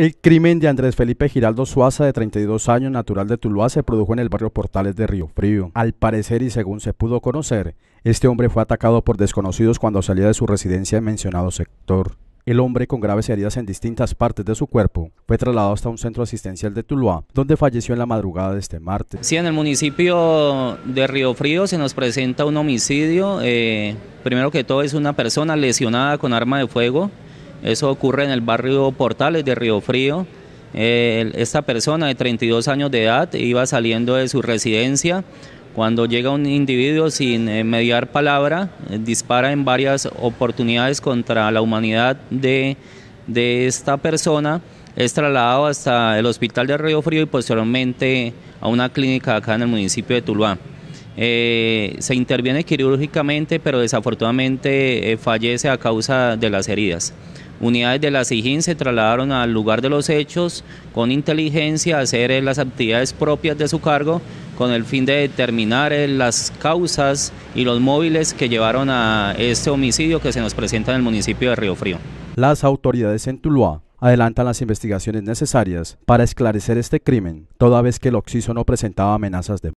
El crimen de Andrés Felipe Giraldo Suaza, de 32 años, natural de Tuluá, se produjo en el barrio Portales de Río Frío. Al parecer y según se pudo conocer, este hombre fue atacado por desconocidos cuando salía de su residencia en mencionado sector. El hombre, con graves heridas en distintas partes de su cuerpo, fue trasladado hasta un centro asistencial de Tuluá, donde falleció en la madrugada de este martes. Si en el municipio de Río Frío se nos presenta un homicidio. Eh, primero que todo es una persona lesionada con arma de fuego eso ocurre en el barrio Portales de Río Frío. Eh, esta persona de 32 años de edad iba saliendo de su residencia cuando llega un individuo sin eh, mediar palabra, eh, dispara en varias oportunidades contra la humanidad de, esta persona, es trasladado hasta el hospital de Río Frío y posteriormente a una clínica acá en el municipio de Tuluá. se interviene quirúrgicamente, pero desafortunadamente fallece a causa de las heridas. Unidades de la SIGIN se trasladaron al lugar de los hechos con inteligencia a hacer eh, las actividades propias de su cargo con el fin de determinar eh, las causas y los móviles que llevaron a este homicidio que se nos presenta en el municipio de Río Frío. Las autoridades en Tuluá adelantan las investigaciones necesarias para esclarecer este crimen, toda vez que el Oxiso no presentaba amenazas de